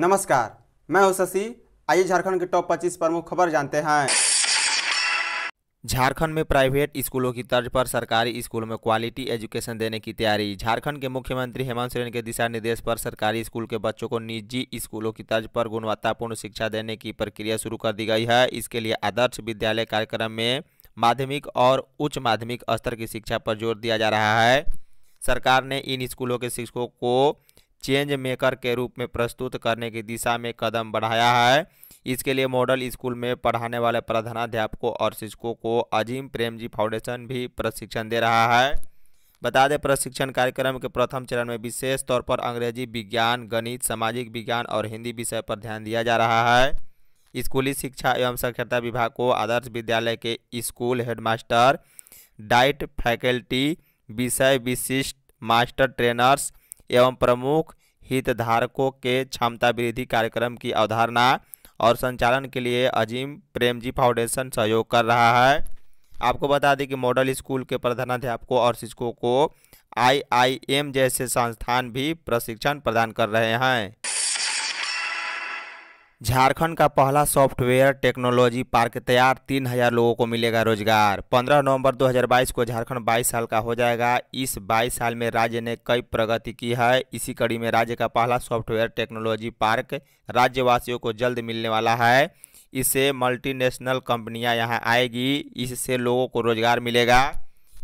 नमस्कार मैं हूं शशि आइए झारखंड के टॉप 25 प्रमुख खबर जानते हैं झारखंड में प्राइवेट स्कूलों की तर्ज पर सरकारी स्कूलों में क्वालिटी एजुकेशन देने की तैयारी झारखंड के मुख्यमंत्री हेमंत सोरेन के दिशा निर्देश पर सरकारी स्कूल के बच्चों को निजी स्कूलों की तर्ज पर गुणवत्तापूर्ण शिक्षा देने की प्रक्रिया शुरू कर दी गई है इसके लिए आदर्श विद्यालय कार्यक्रम में माध्यमिक और उच्च माध्यमिक स्तर की शिक्षा पर जोर दिया जा रहा है सरकार ने इन स्कूलों के शिक्षकों को चेंज मेकर के रूप में प्रस्तुत करने की दिशा में कदम बढ़ाया है इसके लिए मॉडल स्कूल में पढ़ाने वाले प्रधानाध्यापकों और शिक्षकों को अजीम प्रेम जी फाउंडेशन भी प्रशिक्षण दे रहा है बता दें प्रशिक्षण कार्यक्रम के प्रथम चरण में विशेष तौर पर अंग्रेजी विज्ञान गणित सामाजिक विज्ञान और हिंदी विषय पर ध्यान दिया जा रहा है स्कूली शिक्षा एवं साक्षरता विभाग को आदर्श विद्यालय के स्कूल हेडमास्टर डाइट फैकल्टी विषय विशिष्ट मास्टर ट्रेनर्स एवं प्रमुख हितधारकों के क्षमता वृद्धि कार्यक्रम की अवधारणा और संचालन के लिए अजीम प्रेमजी फाउंडेशन सहयोग कर रहा है आपको बता दें कि मॉडल स्कूल के प्रधानाध्यापकों और शिक्षकों को आईआईएम जैसे संस्थान भी प्रशिक्षण प्रदान कर रहे हैं झारखंड का पहला सॉफ्टवेयर टेक्नोलॉजी पार्क तैयार तीन हजार लोगों को मिलेगा रोजगार 15 नवंबर 2022 को झारखंड 22 साल का हो जाएगा इस 22 साल में राज्य ने कई प्रगति की है इसी कड़ी में राज्य का पहला सॉफ्टवेयर टेक्नोलॉजी पार्क राज्यवासियों को जल्द मिलने वाला है इससे मल्टीनेशनल कंपनियां यहां आएगी इससे लोगों को रोजगार मिलेगा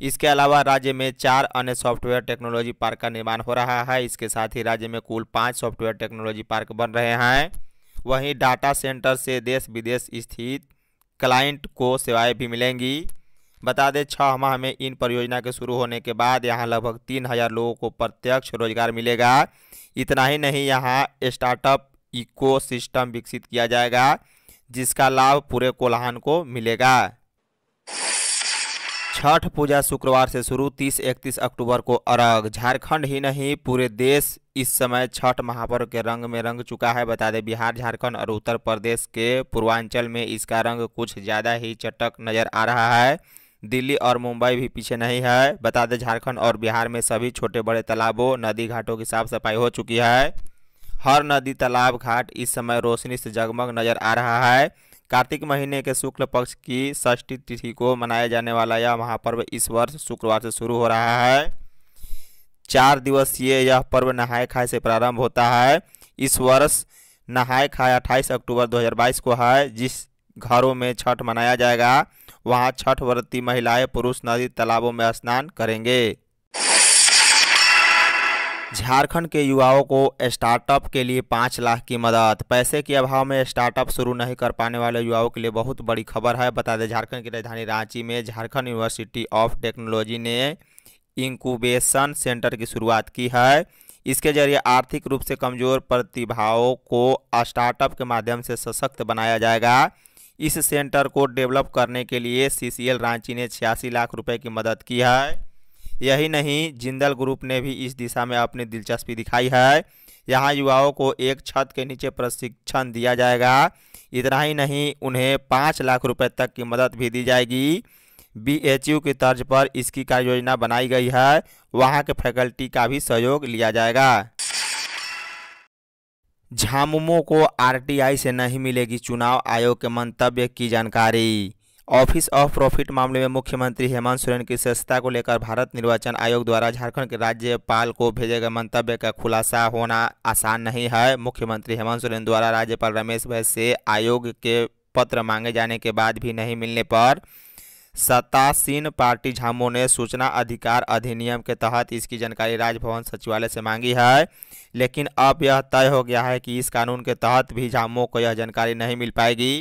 इसके अलावा राज्य में चार अन्य सॉफ्टवेयर टेक्नोलॉजी पार्क का निर्माण हो रहा है इसके साथ ही राज्य में कुल पाँच सॉफ्टवेयर टेक्नोलॉजी पार्क बन रहे हैं वहीं डाटा सेंटर से देश विदेश स्थित क्लाइंट को सेवाएं भी मिलेंगी बता दें छः माह में इन परियोजना के शुरू होने के बाद यहाँ लगभग तीन हज़ार लोगों को प्रत्यक्ष रोजगार मिलेगा इतना ही नहीं यहाँ स्टार्टअप इकोसिस्टम विकसित किया जाएगा जिसका लाभ पूरे कोल्हान को मिलेगा छठ पूजा शुक्रवार से शुरू 30-31 अक्टूबर को अर्घ झारखंड ही नहीं पूरे देश इस समय छठ महापर्व के रंग में रंग चुका है बता दें बिहार झारखंड और उत्तर प्रदेश के पूर्वांचल में इसका रंग कुछ ज़्यादा ही चटक नज़र आ रहा है दिल्ली और मुंबई भी पीछे नहीं है बता दें झारखंड और बिहार में सभी छोटे बड़े तालाबों नदी घाटों की साफ सफाई हो चुकी है हर नदी तालाब घाट इस समय रोशनी से जगमग नजर आ रहा है कार्तिक महीने के शुक्ल पक्ष की षष्ठी तिथि को मनाया जाने वाला यह महापर्व इस वर्ष शुक्रवार से शुरू हो रहा है चार दिवसीय यह पर्व नहाय खाए से प्रारंभ होता है इस वर्ष नहाय खाए अट्ठाईस अक्टूबर 2022 को है जिस घरों में छठ मनाया जाएगा वहाँ छठ व्रती महिलाएं पुरुष नदी तालाबों में स्नान करेंगे झारखंड के युवाओं को स्टार्टअप के लिए पाँच लाख की मदद पैसे के अभाव में स्टार्टअप शुरू नहीं कर पाने वाले युवाओं के लिए बहुत बड़ी खबर है बता दें झारखंड की राजधानी रांची में झारखंड यूनिवर्सिटी ऑफ टेक्नोलॉजी ने इंक्यूबेशन सेंटर की शुरुआत की है इसके जरिए आर्थिक रूप से कमज़ोर प्रतिभाओं को स्टार्टअप के माध्यम से सशक्त बनाया जाएगा इस सेंटर को डेवलप करने के लिए सी रांची ने छियासी लाख रुपये की मदद की है यही नहीं जिंदल ग्रुप ने भी इस दिशा में अपनी दिलचस्पी दिखाई है यहाँ युवाओं को एक छत के नीचे प्रशिक्षण दिया जाएगा इतना ही नहीं उन्हें पाँच लाख रुपए तक की मदद भी दी जाएगी बी एच यू की तर्ज पर इसकी कार्य योजना बनाई गई है वहाँ के फैकल्टी का भी सहयोग लिया जाएगा झामुमो को आरटीआई से नहीं मिलेगी चुनाव आयोग के मंतव्य की जानकारी ऑफिस ऑफ प्रॉफिट मामले में मुख्यमंत्री हेमंत सोरेन की सदस्यता को लेकर भारत निर्वाचन आयोग द्वारा झारखंड के राज्यपाल को भेजे गए मंतव्य का खुलासा होना आसान नहीं है मुख्यमंत्री हेमंत सोरेन द्वारा राज्यपाल रमेश भाई से आयोग के पत्र मांगे जाने के बाद भी नहीं मिलने पर सत्तासीन पार्टी झामो ने सूचना अधिकार अधिनियम के तहत इसकी जानकारी राजभवन सचिवालय से मांगी है लेकिन अब यह तय हो गया है कि इस कानून के तहत भी झामो को यह जानकारी नहीं मिल पाएगी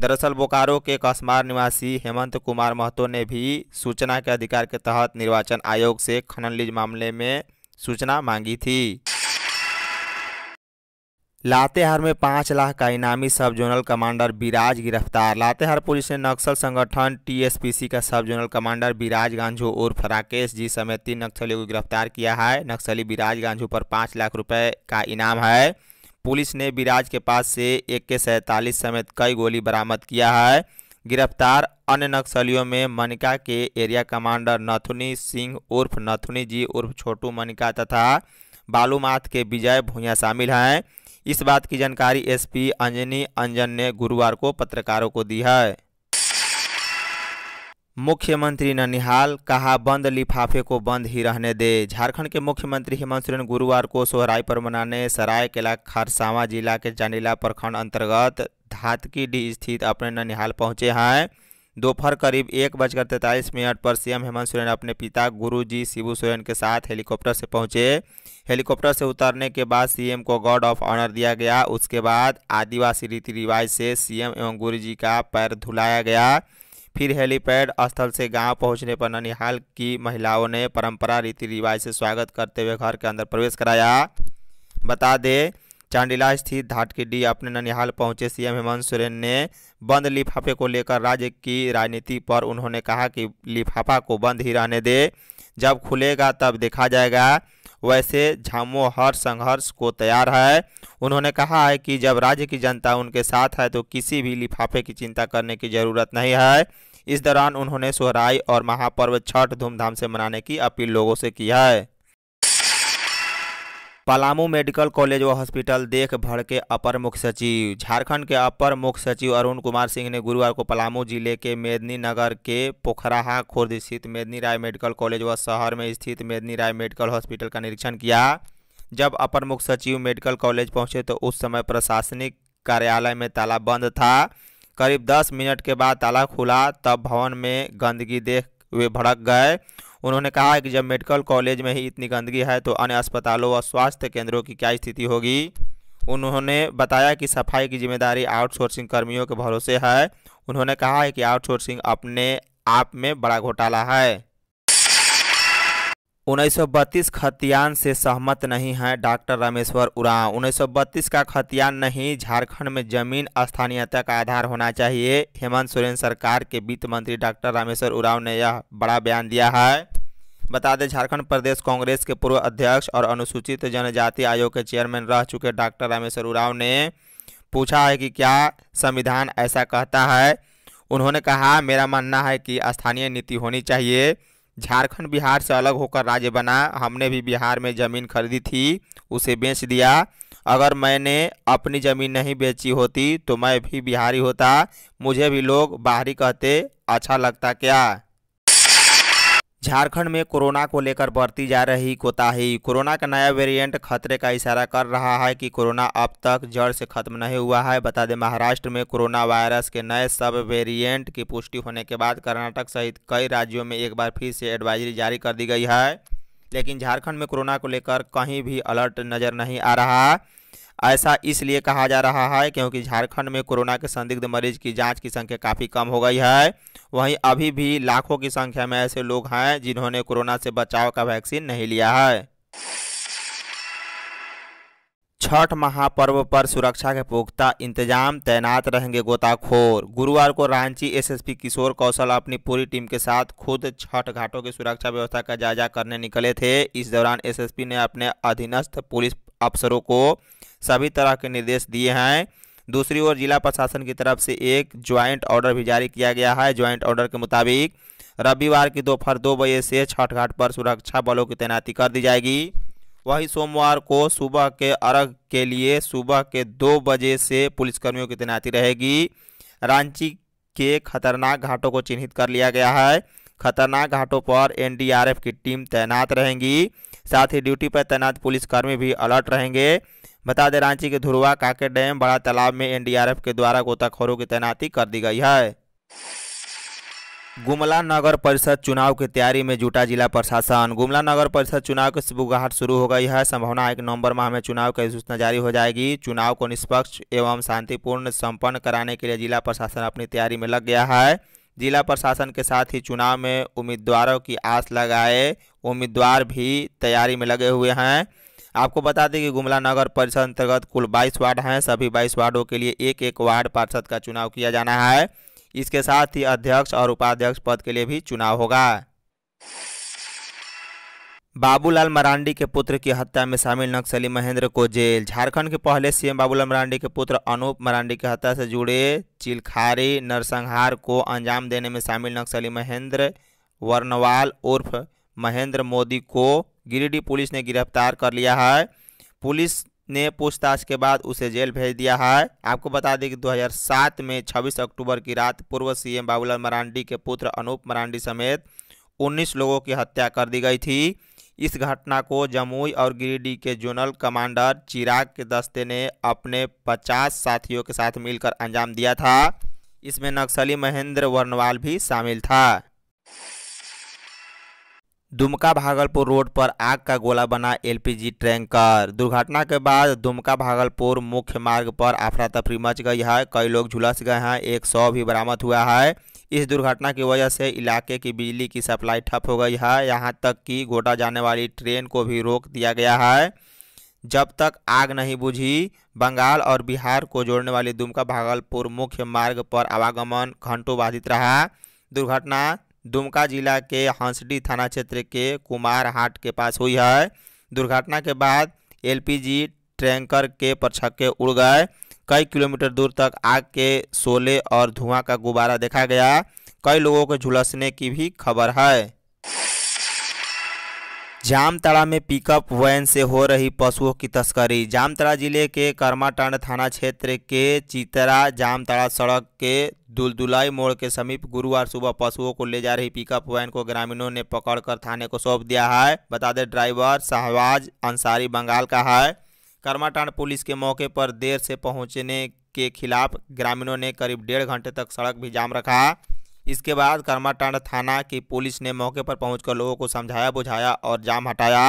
दरअसल बोकारो के कसमार निवासी हेमंत कुमार महतो ने भी सूचना के अधिकार के तहत निर्वाचन आयोग से खनन लीज मामले में सूचना मांगी थी लातेहार में पाँच लाख का इनामी सब जोनल कमांडर बिराज गिरफ्तार लातेहार पुलिस ने नक्सल संगठन टीएसपीसी का सब जोनल कमांडर बिराज गांझू उर्फ राकेश जी समेत तीन नक्सलियों को गिरफ्तार किया है नक्सली बिराज गांझू पर पाँच लाख रुपए का इनाम है पुलिस ने बिराज के पास से एक के सैंतालीस समेत कई गोली बरामद किया है गिरफ्तार अन्य नक्सलियों में मनिका के एरिया कमांडर नथुनी सिंह उर्फ नथुनी जी उर्फ छोटू मनिका तथा बालूमाथ के विजय भूया शामिल हैं इस बात की जानकारी एसपी अंजनी अंजन ने गुरुवार को पत्रकारों को दी है मुख्यमंत्री ननिहाल कहा बंद लिफाफे को बंद ही रहने दे झारखंड के मुख्यमंत्री हेमंत सोरेन गुरुवार को सोहराय पर मनाने सरायकेला खरसावा जिला के जानीला प्रखंड अंतर्गत धातकीडी स्थित अपने ननिहाल पहुंचे हैं दोपहर करीब एक बजकर तैंतालीस मिनट पर सीएम हेमंत सोरेन अपने पिता गुरुजी शिबू सोरेन के साथ हेलीकॉप्टर से पहुंचे हेलीकॉप्टर से उतरने के बाद सीएम को गार्ड ऑफ ऑनर दिया गया उसके बाद आदिवासी रीति रिवाज से सीएम एवं गुरुजी का पैर धुलाया गया फिर हेलीपैड स्थल से गांव पहुंचने पर ननिहाल की महिलाओं ने परंपरा रीति रिवाज से स्वागत करते हुए घर के अंदर प्रवेश कराया बता दें चांडिला स्थित डी अपने ननिहाल पहुंचे सीएम हेमंत सोरेन ने बंद लिफाफे को लेकर राज्य की राजनीति पर उन्होंने कहा कि लिफाफा को बंद ही रहने दे जब खुलेगा तब देखा जाएगा वैसे झामो हर संघर्ष को तैयार है उन्होंने कहा है कि जब राज्य की जनता उनके साथ है तो किसी भी लिफाफे की चिंता करने की ज़रूरत नहीं है इस दौरान उन्होंने सोहराई और महापर्व छठ धूमधाम से मनाने की अपील लोगों से किया है पलामू मेडिकल कॉलेज व हॉस्पिटल देख भड़ के अपर मुख्य सचिव झारखंड के अपर मुख्य सचिव अरुण कुमार सिंह ने गुरुवार को पलामू जिले के मेदनी नगर के पोखराहा खुर्द स्थित मेदनी राय मेडिकल कॉलेज व शहर में स्थित मेदनी राय मेडिकल हॉस्पिटल का निरीक्षण किया जब अपर मुख्य सचिव मेडिकल कॉलेज पहुंचे तो उस समय प्रशासनिक कार्यालय में तालाबंद था करीब दस मिनट के बाद ताला खुला तब भवन में गंदगी देख वे भड़क गए उन्होंने कहा कि जब मेडिकल कॉलेज में ही इतनी गंदगी है तो अन्य अस्पतालों व स्वास्थ्य केंद्रों की क्या स्थिति होगी उन्होंने बताया कि सफाई की जिम्मेदारी आउटसोर्सिंग कर्मियों के भरोसे है उन्होंने कहा है कि आउटसोर्सिंग अपने आप में बड़ा घोटाला है 1932 खतियान से सहमत नहीं हैं डॉक्टर रामेश्वर उरांव 1932 का खतियान नहीं झारखंड में जमीन स्थानीयता का आधार होना चाहिए हेमंत सोरेन सरकार के वित्त मंत्री डॉक्टर रामेश्वर उरांव ने यह बड़ा बयान दिया है बता दें झारखंड प्रदेश कांग्रेस के पूर्व अध्यक्ष और अनुसूचित जनजाति आयोग के चेयरमैन रह चुके डॉक्टर रामेश्वर उराव ने पूछा है कि क्या संविधान ऐसा कहता है उन्होंने कहा मेरा मानना है कि स्थानीय नीति होनी चाहिए झारखंड बिहार से अलग होकर राज्य बना हमने भी बिहार में ज़मीन खरीदी थी उसे बेच दिया अगर मैंने अपनी ज़मीन नहीं बेची होती तो मैं भी बिहारी होता मुझे भी लोग बाहरी कहते अच्छा लगता क्या झारखंड में कोरोना को लेकर बढ़ती जा रही कोताही कोरोना का नया वेरिएंट खतरे का इशारा कर रहा है कि कोरोना अब तक जड़ से खत्म नहीं हुआ है बता दें महाराष्ट्र में कोरोना वायरस के नए सब वेरिएंट की पुष्टि होने के बाद कर्नाटक सहित कई राज्यों में एक बार फिर से एडवाइजरी जारी कर दी गई है लेकिन झारखंड में कोरोना को लेकर कहीं भी अलर्ट नज़र नहीं आ रहा ऐसा इसलिए कहा जा रहा है क्योंकि झारखंड में कोरोना के संदिग्ध मरीज की जांच की संख्या काफ़ी कम हो गई है वहीं अभी भी लाखों की संख्या में ऐसे लोग हैं जिन्होंने कोरोना से बचाव का वैक्सीन नहीं लिया है छठ महापर्व पर सुरक्षा के पुख्ता इंतजाम तैनात रहेंगे गोताखोर गुरुवार को रांची एसएसपी किशोर कौशल अपनी पूरी टीम के साथ खुद छठ घाटों की सुरक्षा व्यवस्था का जायजा करने निकले थे इस दौरान एसएसपी ने अपने अधीनस्थ पुलिस अफसरों को सभी तरह के निर्देश दिए हैं दूसरी ओर जिला प्रशासन की तरफ से एक ज्वाइंट ऑर्डर भी जारी किया गया है ज्वाइंट ऑर्डर के मुताबिक रविवार की दोपहर दो बजे से छठ घाट पर सुरक्षा बलों की तैनाती कर दी जाएगी वहीं सोमवार को सुबह के अर्घ के लिए सुबह के दो बजे से पुलिसकर्मियों की तैनाती रहेगी रांची के खतरनाक घाटों को चिन्हित कर लिया गया है खतरनाक घाटों पर एनडीआरएफ की टीम तैनात रहेंगी साथ ही ड्यूटी पर तैनात पुलिसकर्मी भी अलर्ट रहेंगे बता दें रांची के धुरवा काके डैम बड़ा तालाब में एनडीआरएफ के द्वारा गोताखोरों की तैनाती कर दी गई है गुमला नगर परिषद चुनाव की तैयारी में जुटा जिला प्रशासन गुमला नगर परिषद चुनाव की सुबुगाहट शुरू हो गई है संभावना एक नवंबर माह में चुनाव की अधिसूचना जारी हो जाएगी चुनाव को निष्पक्ष एवं शांतिपूर्ण संपन्न कराने के लिए जिला प्रशासन अपनी तैयारी में लग गया है जिला प्रशासन के साथ ही चुनाव में उम्मीदवारों की आस लगाए उम्मीदवार भी तैयारी में लगे हुए हैं आपको बता दें कि गुमला नगर परिषद अंतर्गत कुल 22 वार्ड हैं सभी 22 वार्डों के लिए एक एक वार्ड पार्षद का चुनाव किया जाना है इसके साथ ही अध्यक्ष और उपाध्यक्ष पद के लिए भी चुनाव होगा बाबूलाल मरांडी के पुत्र की हत्या में शामिल नक्सली महेंद्र को जेल झारखंड के पहले सीएम बाबूलाल मरांडी के पुत्र अनूप मरांडी की हत्या से जुड़े चिलखारी नरसंहार को अंजाम देने में शामिल नक्सली महेंद्र वर्णवाल उर्फ महेंद्र मोदी को गिरिडीह पुलिस ने गिरफ्तार कर लिया है पुलिस ने पूछताछ के बाद उसे जेल भेज दिया है आपको बता दें कि 2007 में 26 अक्टूबर की रात पूर्व सीएम बाबूलाल मरांडी के पुत्र अनूप मरांडी समेत 19 लोगों की हत्या कर दी गई थी इस घटना को जमुई और गिरिडीह के जोनल कमांडर चिराग के दस्ते ने अपने 50 साथियों के साथ मिलकर अंजाम दिया था इसमें नक्सली महेंद्र वर्णवाल भी शामिल था दुमका भागलपुर रोड पर आग का गोला बना एलपीजी टैंकर दुर्घटना के बाद दुमका भागलपुर मुख्य मार्ग पर अफरा तफरी मच गई है कई लोग झुलस गए हैं एक सौ भी बरामद हुआ है इस दुर्घटना की वजह से इलाके की बिजली की सप्लाई ठप हो गई है यहाँ तक कि गोटा जाने वाली ट्रेन को भी रोक दिया गया है जब तक आग नहीं बुझी बंगाल और बिहार को जोड़ने वाली दुमका भागलपुर मुख्य मार्ग पर आवागमन घंटों बाधित रहा दुर्घटना दुमका जिला के हंसडी थाना क्षेत्र के कुमारहाट के पास हुई है दुर्घटना के बाद एलपीजी टैंकर के परछक्के उड़ गए कई किलोमीटर दूर तक आग के शोले और धुआं का गुब्बारा देखा गया कई लोगों को झुलसने की भी खबर है जामतड़ा में पिकअप वैन से हो रही पशुओं की तस्करी जामतड़ा जिले के कर्माटांड थाना क्षेत्र के चितरा जामताड़ा सड़क के दुलदुलाई मोड़ के समीप गुरुवार सुबह पशुओं को ले जा रही पिकअप वैन को ग्रामीणों ने पकड़कर थाने को सौंप दिया है बता दें ड्राइवर शाहबाज अंसारी बंगाल का है कर्माटांड पुलिस के मौके पर देर से पहुंचने के खिलाफ ग्रामीणों ने करीब डेढ़ घंटे तक सड़क भी जाम रखा इसके बाद कर्माटांड थाना की पुलिस ने मौके पर पहुंचकर लोगों को समझाया बुझाया और जाम हटाया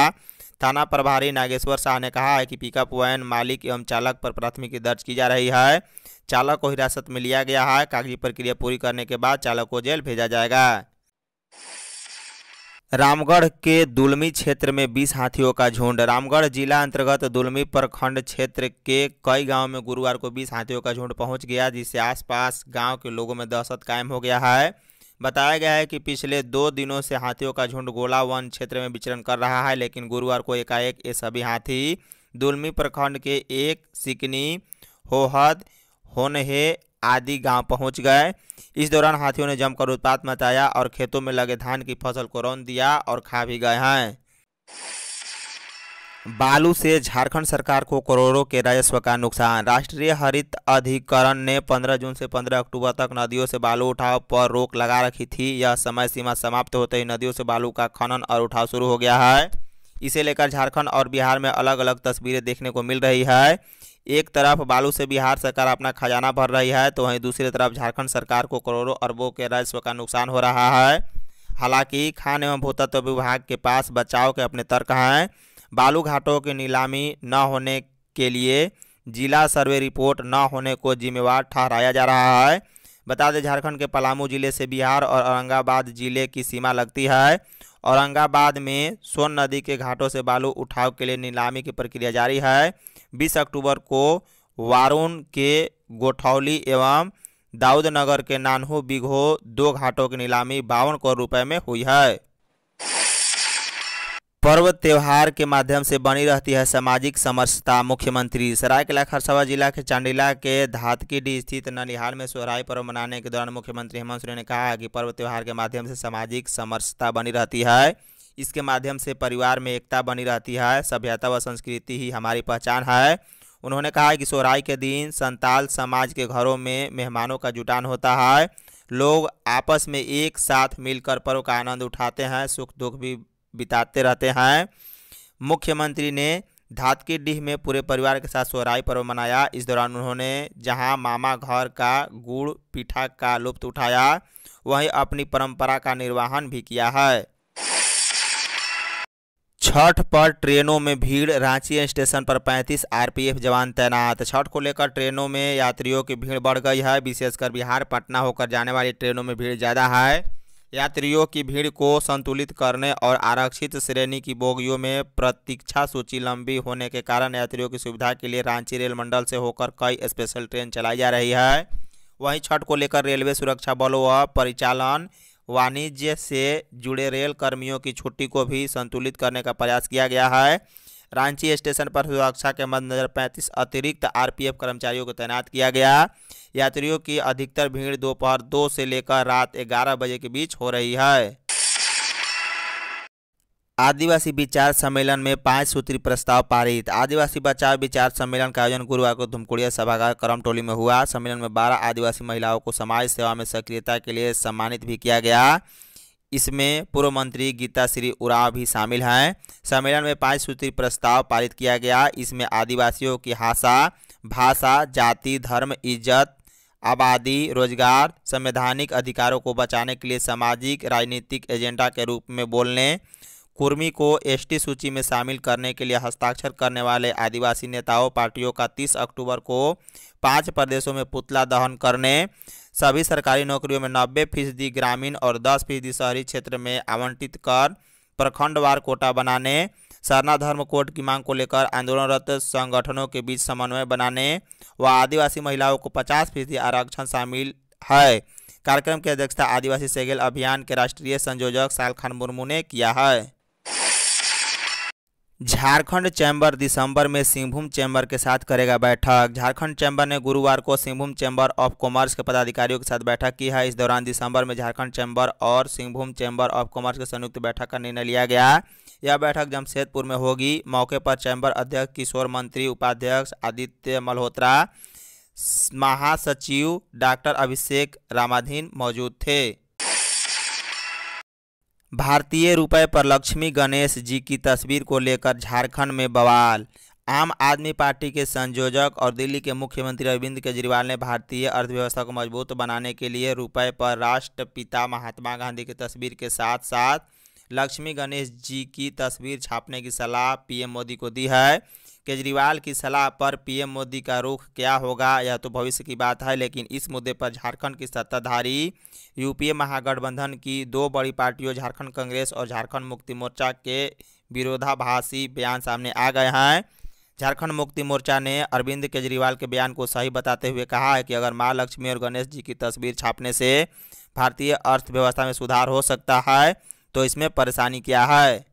थाना प्रभारी नागेश्वर शाह ने कहा है कि पिकअप वैन मालिक एवं चालक पर प्राथमिकी दर्ज की जा रही है चालक को हिरासत में लिया गया है कागजी प्रक्रिया पूरी करने के बाद चालक को जेल भेजा जाएगा रामगढ़ के दुलमी क्षेत्र में बीस हाथियों का झुंड रामगढ़ जिला अंतर्गत दुलमी प्रखंड क्षेत्र के कई गांव में गुरुवार को बीस हाथियों का झुंड पहुंच गया जिससे आसपास गांव के लोगों में दहशत कायम हो गया है बताया गया है कि पिछले दो दिनों से हाथियों का झुंड गोला वन क्षेत्र में विचरण कर रहा है लेकिन गुरुवार को एकाएक ये सभी हाथी दुलमी प्रखंड के एक सिकनी होहद होनहे आदि गांव पहुंच गए इस दौरान हाथियों ने जमकर उत्पात मचाया और खेतों में लगे धान की फसल को रौन दिया और खा भी गए हैं बालू से झारखंड सरकार को करोड़ों के राजस्व का नुकसान राष्ट्रीय हरित अधिकरण ने 15 जून से 15 अक्टूबर तक नदियों से बालू उठाव पर रोक लगा रखी थी यह समय सीमा समाप्त होते ही नदियों से बालू का खनन और उठाव शुरू हो गया है इसे लेकर झारखंड और बिहार में अलग अलग तस्वीरें देखने को मिल रही है एक तरफ बालू से बिहार सरकार अपना खजाना भर रही है तो वहीं दूसरी तरफ झारखंड सरकार को करोड़ों अरबों के राजस्व का नुकसान हो रहा है हालांकि खान एवं भूतत्व विभाग के पास बचाव के अपने तर्क हैं बालू घाटों की नीलामी न होने के लिए जिला सर्वे रिपोर्ट न होने को जिम्मेवार ठहराया जा रहा है बता दें झारखंड के पलामू जिले से बिहार और औरंगाबाद जिले की सीमा लगती है औरंगाबाद में सोन नदी के घाटों से बालू उठाव के लिए नीलामी की प्रक्रिया जारी है बीस अक्टूबर को वारून के गोठौली एवं दाऊदनगर के नानहो बिघो दो घाटों की नीलामी बावन करोड़ रुपए में हुई है पर्व त्योहार के माध्यम से बनी रहती है सामाजिक समरसता मुख्यमंत्री सरायकला खरसावा जिला के चांडिला के धातकीडीह स्थित ननिहाल में सोहराई पर्व मनाने के दौरान मुख्यमंत्री हेमंत सोरेन ने कहा कि पर्व त्योहार के माध्यम से सामाजिक समरसता बनी रहती है इसके माध्यम से परिवार में एकता बनी रहती है सभ्यता व संस्कृति ही हमारी पहचान है उन्होंने कहा कि सोराई के दिन संताल समाज के घरों में मेहमानों का जुटान होता है लोग आपस में एक साथ मिलकर पर्व का आनंद उठाते हैं सुख दुख भी बिताते रहते हैं मुख्यमंत्री ने धात की डीह में पूरे परिवार के साथ सोहराई पर्व मनाया इस दौरान उन्होंने जहां मामा घर का गुड़ पीठा का लुप्त उठाया वहीं अपनी परंपरा का निर्वाहन भी किया है छठ पर ट्रेनों में भीड़ रांची स्टेशन पर 35 आरपीएफ जवान तैनात छठ को लेकर ट्रेनों में यात्रियों की भीड़ बढ़ गई है विशेषकर बिहार पटना होकर जाने वाली ट्रेनों में भीड़ ज़्यादा है यात्रियों की भीड़ को संतुलित करने और आरक्षित श्रेणी की बोगियों में प्रतीक्षा सूची लंबी होने के कारण यात्रियों की सुविधा के लिए रांची रेल मंडल से होकर कई स्पेशल ट्रेन चलाई जा रही है वहीं छठ को लेकर रेलवे सुरक्षा बलों व परिचालन वाणिज्य से जुड़े रेल कर्मियों की छुट्टी को भी संतुलित करने का प्रयास किया गया है रांची स्टेशन पर सुरक्षा के मद्देनजर पैंतीस अतिरिक्त आरपीएफ कर्मचारियों को तैनात किया गया यात्रियों की अधिकतर भीड़ दोपहर दो से लेकर रात ग्यारह बजे के बीच हो रही है आदिवासी विचार सम्मेलन में पांच सूत्री प्रस्ताव पारित आदिवासी बचाव विचार सम्मेलन का आयोजन गुरुवार को धुमकुड़िया सभागार करम टोली में हुआ सम्मेलन में बारह आदिवासी महिलाओं को समाज सेवा में सक्रियता के लिए सम्मानित भी किया गया इसमें पूर्व मंत्री गीता श्री उराव भी शामिल हैं सम्मेलन में पांच सूत्री प्रस्ताव पारित किया गया इसमें आदिवासियों की हासा भाषा जाति धर्म इज्जत आबादी रोजगार संवैधानिक अधिकारों को बचाने के लिए सामाजिक राजनीतिक एजेंडा के रूप में बोलने कुर्मी को एसटी सूची में शामिल करने के लिए हस्ताक्षर करने वाले आदिवासी नेताओं पार्टियों का 30 अक्टूबर को पांच प्रदेशों में पुतला दहन करने सभी सरकारी नौकरियों में नब्बे फीसदी ग्रामीण और दस फीसदी शहरी क्षेत्र में आवंटित कर प्रखंडवार कोटा बनाने सरना धर्म कोड की मांग को लेकर आंदोलनरत संगठनों के बीच समन्वय बनाने व आदिवासी महिलाओं को पचास फीसदी आरक्षण शामिल है कार्यक्रम की अध्यक्षता आदिवासी सेगेल अभियान के राष्ट्रीय संयोजक साल खान मुर्मू ने किया है झारखंड चैम्बर दिसंबर में सिंहभूम चैम्बर के साथ करेगा बैठक झारखंड चैम्बर ने गुरुवार को सिंहभूम चैम्बर ऑफ कॉमर्स के पदाधिकारियों के साथ बैठक की है इस दौरान दिसंबर में झारखंड चैम्बर और सिंहभूम चैम्बर ऑफ कॉमर्स के संयुक्त बैठक का निर्णय लिया गया यह बैठक जमशेदपुर में होगी मौके पर चैम्बर अध्यक्ष किशोर मंत्री उपाध्यक्ष आदित्य मल्होत्रा महासचिव डॉक्टर अभिषेक रामाधीन मौजूद थे भारतीय रुपए पर लक्ष्मी गणेश जी की तस्वीर को लेकर झारखंड में बवाल आम आदमी पार्टी के संयोजक और दिल्ली के मुख्यमंत्री अरविंद केजरीवाल ने भारतीय अर्थव्यवस्था को मजबूत बनाने के लिए रुपए पर राष्ट्रपिता महात्मा गांधी की तस्वीर के साथ साथ लक्ष्मी गणेश जी की तस्वीर छापने की सलाह पीएम मोदी को दी है केजरीवाल की सलाह पर पीएम मोदी का रुख क्या होगा यह तो भविष्य की बात है लेकिन इस मुद्दे पर झारखंड की सत्ताधारी यूपीए महागठबंधन की दो बड़ी पार्टियों झारखंड कांग्रेस और झारखंड मुक्ति मोर्चा के विरोधाभासी बयान सामने आ गए हैं झारखंड मुक्ति मोर्चा ने अरविंद केजरीवाल के बयान को सही बताते हुए कहा है कि अगर माँ लक्ष्मी और गणेश जी की तस्वीर छापने से भारतीय अर्थव्यवस्था में सुधार हो सकता है तो इसमें परेशानी क्या है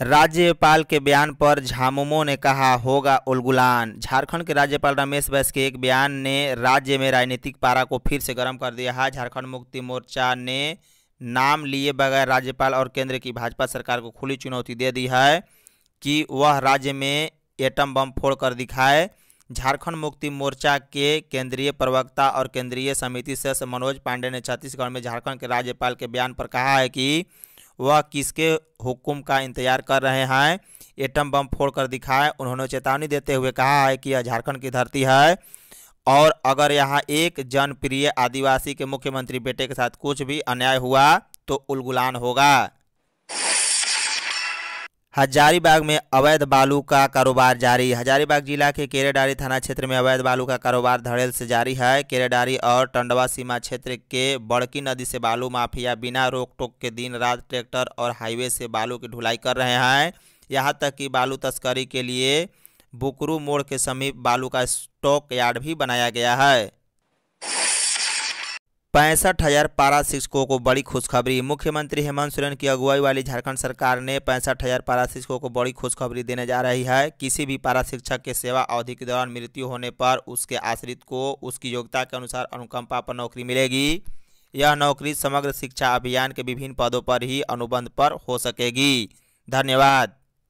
राज्यपाल के बयान पर झामुमो ने कहा होगा उलगुलान झारखंड के राज्यपाल रमेश बैस के एक बयान ने राज्य में राजनीतिक पारा को फिर से गर्म कर दिया है हाँ, झारखंड मुक्ति मोर्चा ने नाम लिए बगैर राज्यपाल और केंद्र की भाजपा सरकार को खुली चुनौती दे दी है कि वह राज्य में एटम बम फोड़ कर दिखाए झारखंड मुक्ति मोर्चा के केंद्रीय प्रवक्ता और केंद्रीय समिति सदस्य मनोज पांडे ने छत्तीसगढ़ में झारखंड के राज्यपाल के बयान पर कहा है कि वह किसके हुक्म का इंतजार कर रहे हैं एटम बम फोड़ कर दिखाए उन्होंने चेतावनी देते हुए कहा है कि यह झारखंड की धरती है और अगर यहाँ एक जनप्रिय आदिवासी के मुख्यमंत्री बेटे के साथ कुछ भी अन्याय हुआ तो उलगुलान होगा हजारीबाग में अवैध बालू का कारोबार जारी हजारीबाग जिला के केरेडारी थाना क्षेत्र में अवैध बालू का कारोबार धड़ेल से जारी है केरेडारी और टंडवा सीमा क्षेत्र के बड़की नदी से बालू माफिया बिना रोक टोक के दिन रात ट्रैक्टर और हाईवे से बालू की ढुलाई कर रहे हैं यहाँ तक कि बालू तस्करी के लिए बुकरू मोड़ के समीप बालू का स्टॉक यार्ड भी बनाया गया है पैंसठ हजार पारा शिक्षकों को बड़ी खुशखबरी मुख्यमंत्री हेमंत सोरेन की अगुवाई वाली झारखंड सरकार ने पैंसठ हजार पारा शिक्षकों को बड़ी खुशखबरी देने जा रही है किसी भी पारा शिक्षक के सेवा अवधि के दौरान मृत्यु होने पर उसके आश्रित को उसकी योग्यता के अनुसार अनुकंपा पर नौकरी मिलेगी यह नौकरी समग्र शिक्षा अभियान के विभिन्न पदों पर ही अनुबंध पर हो सकेगी धन्यवाद